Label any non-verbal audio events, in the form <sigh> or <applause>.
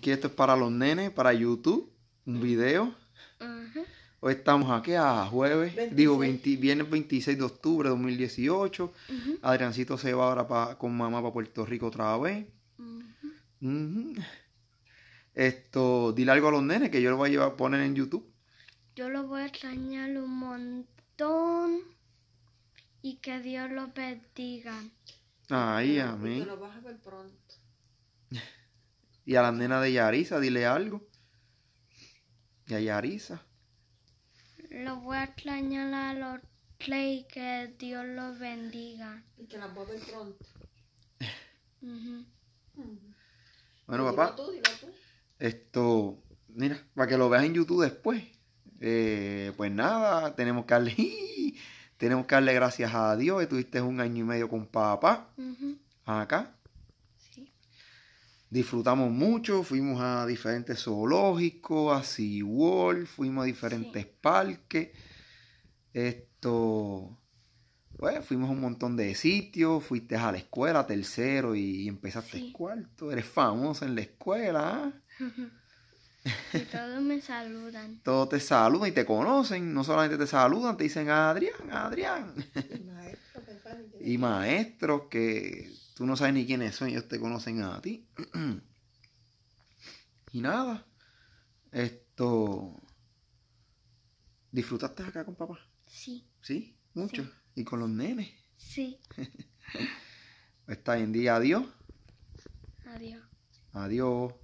que esto es para los nenes, para YouTube, un video. Hoy estamos aquí a jueves, digo, viene viernes 26 de octubre de 2018. Adriancito se va ahora con mamá para Puerto Rico otra vez. Esto, dile algo a los nenes que yo lo voy a llevar, poner en YouTube. Yo lo voy a extrañar un montón y que Dios los bendiga. Ay, amén. que lo vas a ver pronto. <laughs> Y a la nena de Yarisa, dile algo. Y a Yarisa. Lo voy a extrañar a los tres que Dios los bendiga. Y que las voy a ver pronto. Bueno, dilo papá. Tú, dilo tú. Esto, mira, para que lo veas en YouTube después. Eh, pues nada, tenemos que darle, <laughs> tenemos que darle gracias a Dios. Tuviste un año y medio con papá. Acá disfrutamos mucho, fuimos a diferentes zoológicos, a SeaWorld, fuimos a diferentes parques. Esto, pues, fuimos a un montón de sitios, fuiste a la escuela, tercero, y empezaste cuarto, eres famoso en la escuela. ¿ah? <laughs> y todos me saludan. Todos te saludan y te conocen, no solamente te saludan, te dicen Adrián, Adrián. y maestros <laughs> que Tú no sabes ni quiénes son, ellos te conocen a ti. <clears throat> y nada. Esto. ¿Disfrutaste acá con papá? Sí. ¿Sí? Mucho. ¿Y con los nenes? Sí. <laughs> Está en día adiós. Adiós. Adiós.